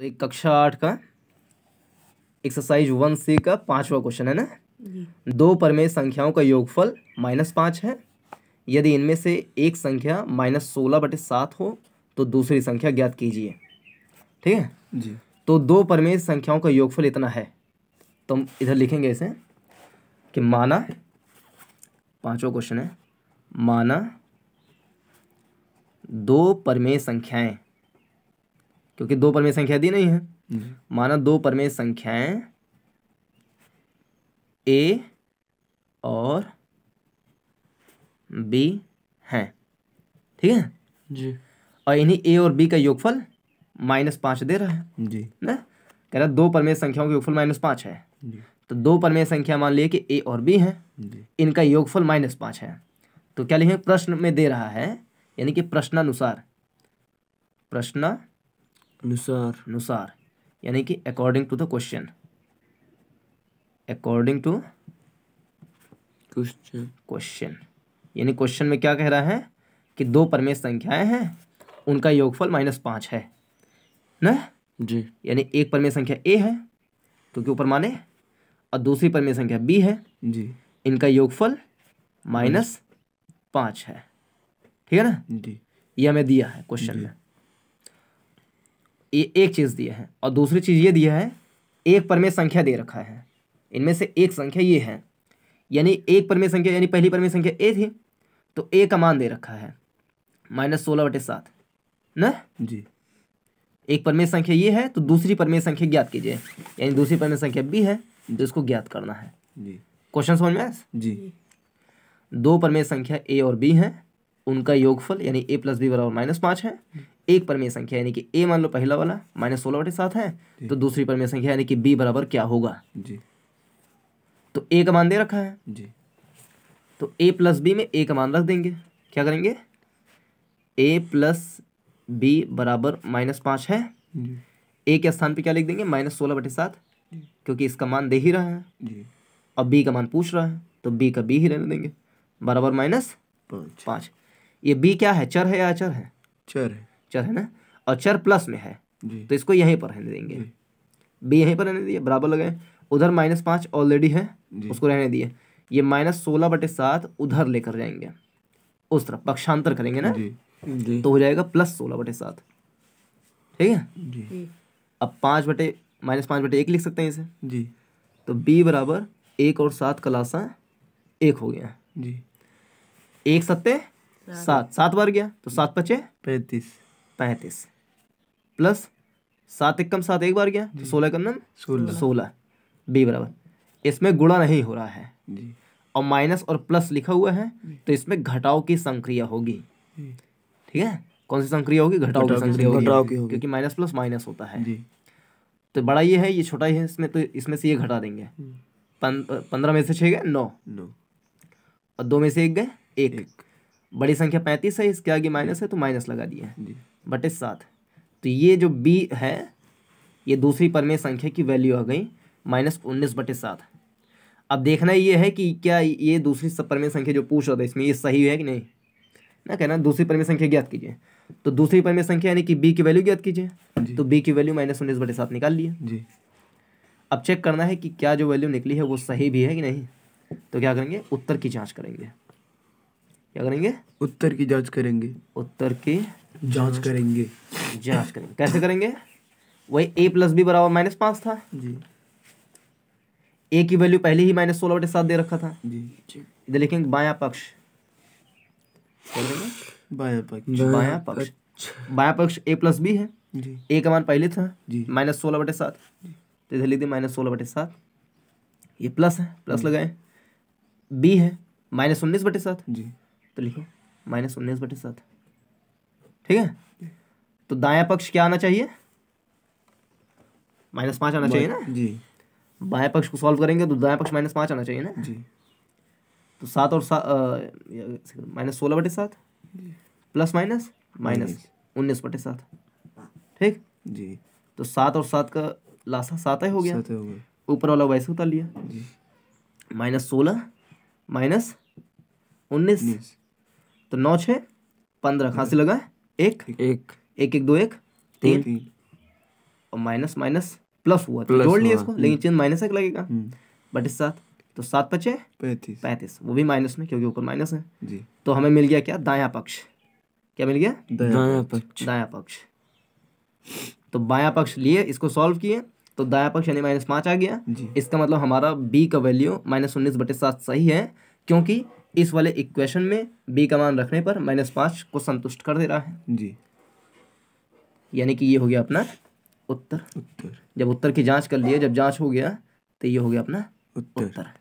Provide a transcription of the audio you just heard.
तो एक कक्षा आठ का एक्सरसाइज वन सी का पांचवा क्वेश्चन है ना दो परमेय संख्याओं का योगफल माइनस पाँच है यदि इनमें से एक संख्या माइनस सोलह बटे सात हो तो दूसरी संख्या ज्ञात कीजिए ठीक है जी तो दो परमेय संख्याओं का योगफल इतना है तो हम इधर लिखेंगे इसे कि माना पांचवा क्वेश्चन है माना दो परमेय संख्याएं क्योंकि दो परमेय संख्या दी नहीं है माना दो परमेय संख्याएं ए और बी हैं ठीक है जी और इन्हीं ए और बी का योगफल माइनस पाँच दे रहा है जी ना कह रहा दो परमेय संख्याओं का योगफल माइनस पाँच है जी तो दो परमेय संख्या मान लिए कि ए और बी हैं इनका योगफल माइनस पाँच है तो क्या लिखें प्रश्न में दे रहा है यानी कि प्रश्नानुसार प्रश्न अनुसार अनुसार यानी कि according to the question according to question question यानी क्वेश्चन में क्या कह रहा है कि दो परमेय संख्याएं हैं उनका योगफल माइनस पाँच है ना जी यानी एक परमेय संख्या ए है तो क्योंकि ऊपर माने और दूसरी परमेय संख्या बी है जी इनका योगफल माइनस पाँच है ठीक है ना जी ये हमें दिया है क्वेश्चन में ये एक चीज़ दिया है और दूसरी चीज़ ये दिया है एक पर में संख्या दे रखा है इनमें से एक संख्या ये है यानी एक परमेय संख्या यानी पहली परमेय संख्या ए थी तो ए का मान दे रखा है माइनस सोलह बटे सात न जी एक परमेय संख्या ये है तो दूसरी परमेय संख्या ज्ञात कीजिए यानी दूसरी परमेय संख्या बी है तो इसको ज्ञात करना है जी क्वेश्चन समझ में जी दो परमेय संख्या ए और बी हैं उनका योगफल यानी ए प्लस बी बराबर माइनस पाँच है एक परमेय संख्या यानी कि ए मान लो पहला वाला माइनस सोलह बटे सात है तो दूसरी परमेय संख्या यानी कि बी बराबर क्या होगा जी तो ए का मान दे रखा है जी तो ए प्लस बी में ए का मान रख देंगे क्या करेंगे ए प्लस बी बराबर माइनस पाँच है ए के स्थान पर क्या लिख देंगे माइनस सोलह बटे सात क्योंकि इसका मान दे ही रहा है और बी का मान पूछ रहा है तो बी का बी ही रहने देंगे बराबर माइनस पाँच ये बी क्या है चर है या अचर है चर है चर है ना और चर प्लस में है तो इसको यहीं पर रहने देंगे बी यहीं पर रहने दिए बराबर लगाए उधर माइनस पाँच ऑलरेडी है उसको रहने दिए ये माइनस सोलह बटे सात उधर लेकर जाएंगे उस तरफ पक्षांतर करेंगे ना जी। तो हो जाएगा प्लस सोलह बटे सात ठीक है अब पाँच बटे माइनस पाँच बटे एक लिख सकते हैं इसे जी तो बी बराबर एक और सात कलासा एक हो गया जी एक सत्य सात सात बार गया तो सात पचे पैंतीस पैंतीस प्लस सात एक कम सात एक बार गया तो सोलह कम सोलह सोलह बी बराबर इसमें गुणा नहीं हो रहा है और माइनस और प्लस लिखा हुआ है तो इसमें घटाओ की संक्रिया होगी ठीक है कौन सी संक्रिया होगी घटाओ की संक्रिया होगी क्योंकि माइनस प्लस माइनस होता है तो बड़ा ये है ये छोटा ही है इसमें तो इसमें से ये घटा देंगे हम्म। पंद्रह में से छः गए नौ और दो में से एक गए एक बड़ी संख्या पैंतीस है इसके आगे माइनस है तो माइनस लगा दिए है बटे सात तो ये जो बी है ये दूसरी परमे संख्या की वैल्यू आ गई माइनस उन्नीस बटे सात अब देखना ये है कि क्या ये दूसरी परमे संख्या जो पूछ रहा था इसमें ये सही है कि नहीं ना कहना दूसरी परमे संख्या ज्ञात कीजिए तो दूसरी परमे संख्या यानी कि बी की वैल्यू ज्ञात कीजिए तो बी की वैल्यू माइनस उन्नीस बटे सात निकाल लिए जी अब चेक करना है कि क्या जो वैल्यू निकली है वो सही भी है कि नहीं तो क्या करेंगे उत्तर की जाँच करेंगे क्या करेंगे उत्तर की जांच करेंगे उत्तर की जांच करेंगे जांच करेंगे कैसे करेंगे वही ए प्लस बी बराबर माइनस पांच था जी ए की वैल्यू पहले ही माइनस सोलह बटे सात दे रखा था जी इधर लिखेंगे बाया पक्ष बाया पक्ष बाया पक्ष बाया पक्ष ए प्लस बी है जी ए का मान पहले था जी माइनस सोलह बटे सात तो इधर लिख दिए माइनस सोलह बटे सात ये प्लस है प्लस लगाए बी है माइनस उन्नीस बटे सात जी तो लिखो माइनस उन्नीस बटे सात ठीक है तो दाया पक्ष क्या आना चाहिए माइनस पांच आना चाहिए ना जी बाया पक्ष को सॉल्व करेंगे तो दाया पक्ष माइनस पांच आना चाहिए ना जी तो सात और सात माइनस सोलह बटे सात प्लस माइनस माइनस उन्नीस बटे सात ठीक जी तो सात और सात का लास्ट सात हो गया ऊपर वाला वैसे उतार लिया माइनस सोलह माइनस उन्नीस तो नौ छः पंद्रह कहाँ से लगा है एक एक एक एक दो एक तीन, और माइनस माइनस प्लस हुआ तो जोड़ लिया इसको लेकिन चिन्ह माइनस एक लगेगा बट हम्म। इस साथ तो सात पचे पैंतीस पैंतीस वो भी माइनस में क्योंकि ऊपर माइनस है जी तो हमें मिल गया क्या दाया पक्ष क्या मिल गया दाया पक्ष दाया पक्ष तो बाया पक्ष लिए इसको सॉल्व किए तो दाया पक्ष यानी माइनस पाँच आ गया इसका मतलब हमारा बी का वैल्यू माइनस उन्नीस बटे सात सही है क्योंकि इस वाले इक्वेशन में बी का मान रखने पर माइनस पाँच को संतुष्ट कर दे रहा है जी यानी कि ये हो गया अपना उत्तर उत्तर जब उत्तर की जांच कर लिए जब जांच हो गया तो ये हो गया अपना उत्तर, उत्तर।